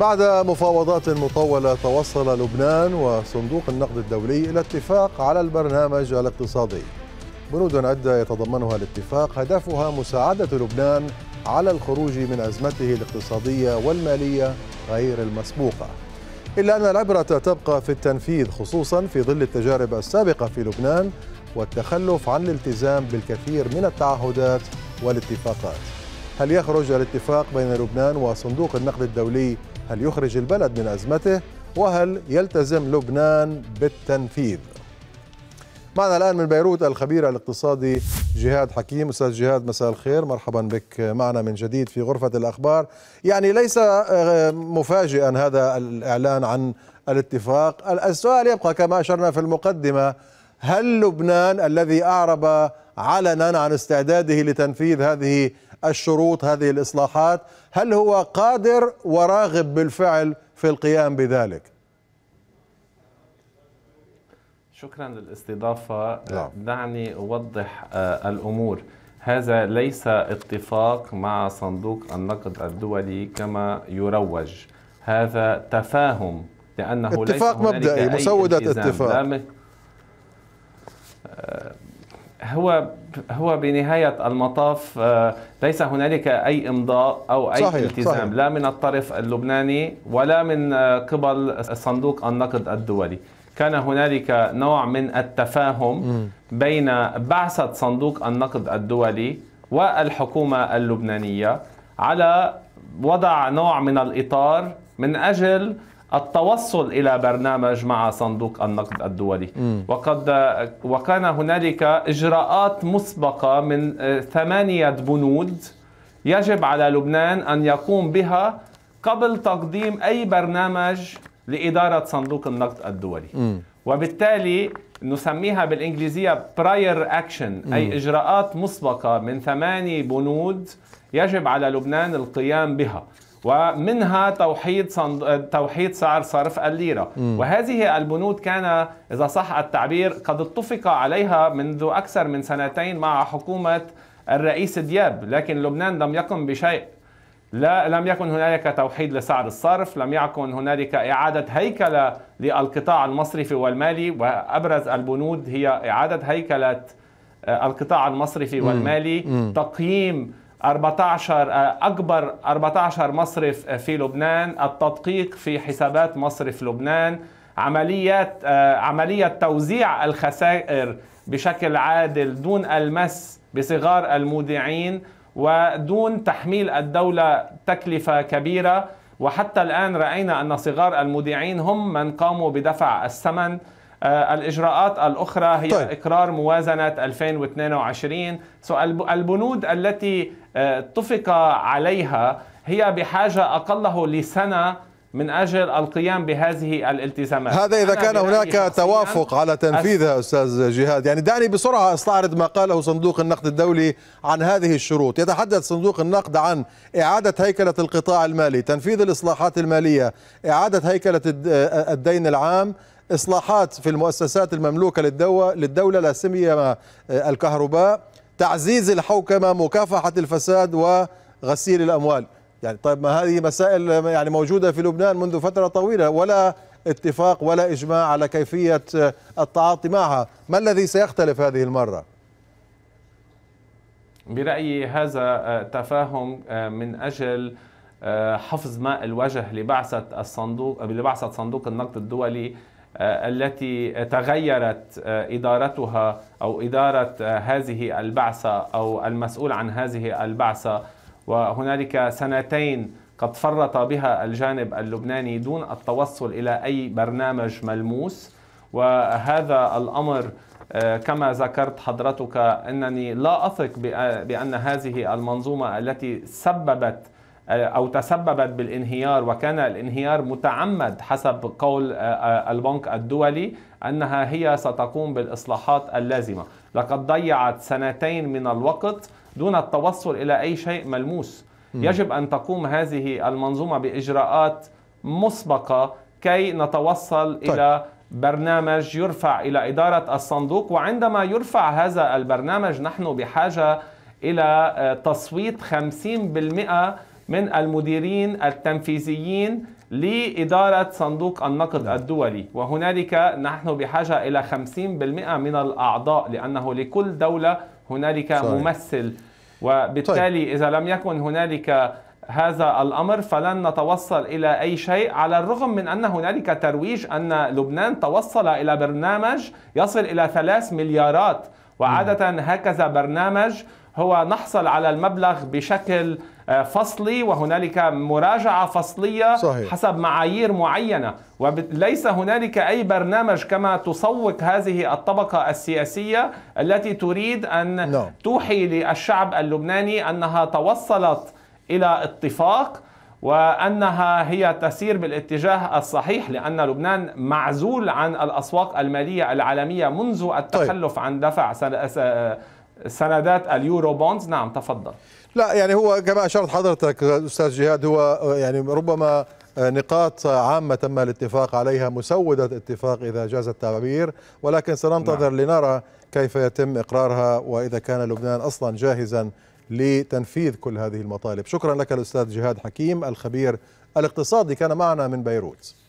بعد مفاوضات مطولة توصل لبنان وصندوق النقد الدولي إلى اتفاق على البرنامج الاقتصادي بنود عدة يتضمنها الاتفاق هدفها مساعدة لبنان على الخروج من أزمته الاقتصادية والمالية غير المسبوقة إلا أن العبرة تبقى في التنفيذ خصوصا في ظل التجارب السابقة في لبنان والتخلف عن الالتزام بالكثير من التعهدات والاتفاقات هل يخرج الاتفاق بين لبنان وصندوق النقد الدولي هل يخرج البلد من أزمته وهل يلتزم لبنان بالتنفيذ معنا الآن من بيروت الخبير الاقتصادي جهاد حكيم أستاذ جهاد مساء الخير مرحبا بك معنا من جديد في غرفة الأخبار يعني ليس آه، مفاجئا هذا الإعلان عن الاتفاق السؤال يبقى كما أشرنا في المقدمة هل لبنان الذي أعرب علنا عن استعداده لتنفيذ هذه الشروط هذه الإصلاحات هل هو قادر وراغب بالفعل في القيام بذلك شكرا للاستضافة لا. نعم. دعني أوضح آه، الأمور هذا ليس اتفاق مع صندوق النقد الدولي كما يروج هذا تفاهم لأنه اتفاق ليس مبدئي مسودة اتفاق هو هو بنهايه المطاف آه، ليس هنالك اي امضاء او اي صحيح التزام صحيح. لا من الطرف اللبناني ولا من آه، قبل صندوق النقد الدولي كان هنالك نوع من التفاهم بين بعثه صندوق النقد الدولي والحكومه اللبنانيه على وضع نوع من الاطار من اجل التوصل الى برنامج مع صندوق النقد الدولي م. وقد وكان هنالك اجراءات مسبقه من آه، ثمانيه بنود يجب على لبنان ان يقوم بها قبل تقديم اي برنامج لاداره صندوق النقد الدولي م. وبالتالي نسميها بالانجليزيه prior action اي اجراءات مسبقه من ثماني بنود يجب على لبنان القيام بها ومنها توحيد صند... توحيد سعر صرف الليره م. وهذه البنود كان اذا صح التعبير قد اتفق عليها منذ اكثر من سنتين مع حكومه الرئيس دياب لكن لبنان لم يقم بشيء لا لم يكن هنالك توحيد لسعر الصرف لم يكن هنالك إعادة هيكلة للقطاع المصرفي والمالي وأبرز البنود هي إعادة هيكلة آه، القطاع المصرفي والمالي تقييم 14 آه، أكبر 14 مصرف آه، في لبنان التدقيق في حسابات مصرف لبنان عمليات آه، عملية توزيع الخسائر بشكل عادل دون المس بصغار المودعين ودون تحميل الدولة تكلفة كبيرة وحتى الآن رأينا أن صغار المودعين هم من قاموا بدفع الثمن آه، الإجراءات الأخرى هي طيب. إقرار موازنة 2022 سو البنود التي آه، اتفق عليها هي بحاجة أقله لسنة من أجل القيام بهذه الالتزامات هذا إذا كان هناك توافق على تنفيذها أستاذ جهاد يعني دعني بسرعة أستعرض ما قاله صندوق النقد الدولي عن هذه الشروط يتحدث صندوق النقد عن إعادة هيكلة القطاع المالي تنفيذ الإصلاحات المالية إعادة هيكلة الدين العام إصلاحات في المؤسسات المملوكة للدولة, للدولة لا سيما الكهرباء تعزيز الحوكمة مكافحة الفساد وغسيل الأموال يعني طيب ما هذه مسائل يعني موجودة في لبنان منذ فترة طويلة ولا اتفاق ولا إجماع على كيفية التعاطي معها ما الذي سيختلف هذه المرة؟ برأيي هذا آه، تفاهم آه، من أجل آه، حفظ ماء الوجه لبعثة الصندوق لبعثة صندوق النقد الدولي آه، التي تغيرت آه، ادارتها او اداره آه، هذه البعثه او المسؤول عن هذه البعثه وهنالك سنتين قد فرط بها الجانب اللبناني دون التوصل الى اي برنامج ملموس وهذا الامر كما ذكرت حضرتك انني لا اثق بان هذه المنظومه التي سببت آه، أو تسببت بالانهيار وكان الانهيار متعمد حسب قول آه، آه، البنك الدولي أنها هي ستقوم بالإصلاحات اللازمة لقد ضيعت سنتين من الوقت دون التوصل إلى أي شيء ملموس يجب أن تقوم هذه المنظومة بإجراءات مسبقة كي نتوصل طيب. إلى برنامج يرفع إلى إدارة الصندوق وعندما يرفع هذا البرنامج نحن بحاجة إلى تصويت 50% من المديرين التنفيذيين لإدارة صندوق النقد نعم. الدولي وهنالك نحن بحاجة إلى 50% من الأعضاء لأنه لكل دولة هنالك صحيح. ممثل وبالتالي طيب. إذا لم يكن هنالك هذا الأمر فلن نتوصل إلى أي شيء على الرغم من أن هنالك ترويج أن لبنان توصل إلى برنامج يصل إلى ثلاث مليارات وعادة نعم. هكذا برنامج هو نحصل على المبلغ بشكل آه، فصلي وهنالك مراجعة فصلية صحيح. حسب معايير معينة وليس هنالك أي برنامج كما تسوق هذه الطبقة السياسية التي تريد أن لا. نعم. توحي للشعب اللبناني أنها توصلت إلى اتفاق وانها هي تسير بالاتجاه الصحيح لان لبنان معزول عن الاسواق الماليه العالميه منذ طيب. التخلف طيب. عن دفع سندات اليورو بونز نعم تفضل لا يعني هو كما اشرت حضرتك استاذ جهاد هو يعني ربما نقاط عامة تم الاتفاق عليها مسودة اتفاق إذا جاز التعبير ولكن سننتظر نعم. لنرى كيف يتم إقرارها وإذا كان لبنان أصلا جاهزا لتنفيذ كل هذه المطالب شكرا لك الأستاذ جهاد حكيم الخبير الاقتصادي كان معنا من بيروت